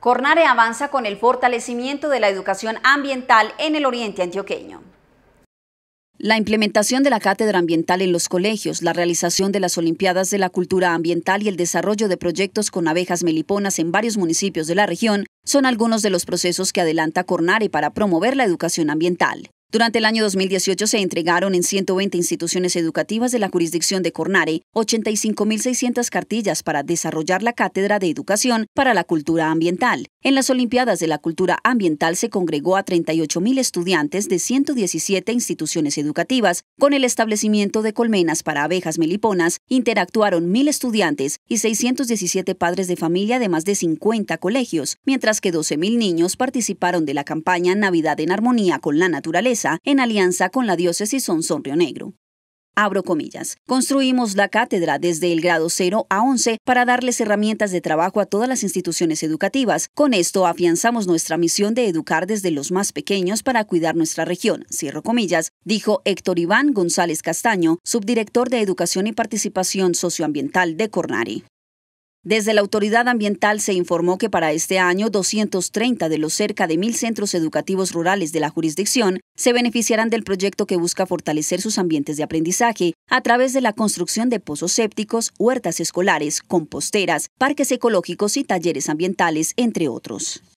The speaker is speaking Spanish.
Cornare avanza con el fortalecimiento de la educación ambiental en el oriente antioqueño. La implementación de la cátedra ambiental en los colegios, la realización de las Olimpiadas de la Cultura Ambiental y el desarrollo de proyectos con abejas meliponas en varios municipios de la región son algunos de los procesos que adelanta Cornare para promover la educación ambiental. Durante el año 2018 se entregaron en 120 instituciones educativas de la jurisdicción de Cornare 85.600 cartillas para desarrollar la Cátedra de Educación para la Cultura Ambiental. En las Olimpiadas de la Cultura Ambiental se congregó a 38.000 estudiantes de 117 instituciones educativas. Con el establecimiento de colmenas para abejas meliponas, interactuaron 1.000 estudiantes y 617 padres de familia de más de 50 colegios, mientras que 12.000 niños participaron de la campaña Navidad en Armonía con la Naturaleza en alianza con la diócesis son Río Negro. Abro comillas. Construimos la cátedra desde el grado 0 a 11 para darles herramientas de trabajo a todas las instituciones educativas. Con esto afianzamos nuestra misión de educar desde los más pequeños para cuidar nuestra región. Cierro comillas, dijo Héctor Iván González Castaño, subdirector de Educación y Participación Socioambiental de Cornari. Desde la autoridad ambiental se informó que para este año 230 de los cerca de mil centros educativos rurales de la jurisdicción se beneficiarán del proyecto que busca fortalecer sus ambientes de aprendizaje a través de la construcción de pozos sépticos, huertas escolares, composteras, parques ecológicos y talleres ambientales, entre otros.